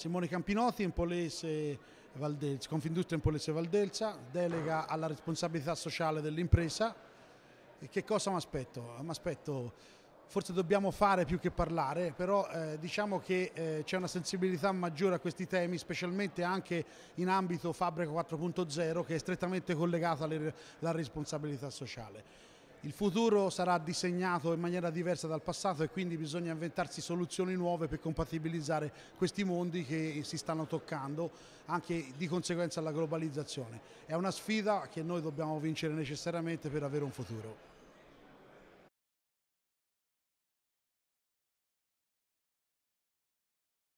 Simone Campinotti, Impolese Valdelsa, Confindustria Impolese Valdelsa, delega alla responsabilità sociale dell'impresa. Che cosa mi aspetto? Mi aspetto, forse dobbiamo fare più che parlare, però eh, diciamo che eh, c'è una sensibilità maggiore a questi temi, specialmente anche in ambito Fabbrica 4.0 che è strettamente collegato alla responsabilità sociale. Il futuro sarà disegnato in maniera diversa dal passato e quindi bisogna inventarsi soluzioni nuove per compatibilizzare questi mondi che si stanno toccando anche di conseguenza alla globalizzazione. È una sfida che noi dobbiamo vincere necessariamente per avere un futuro.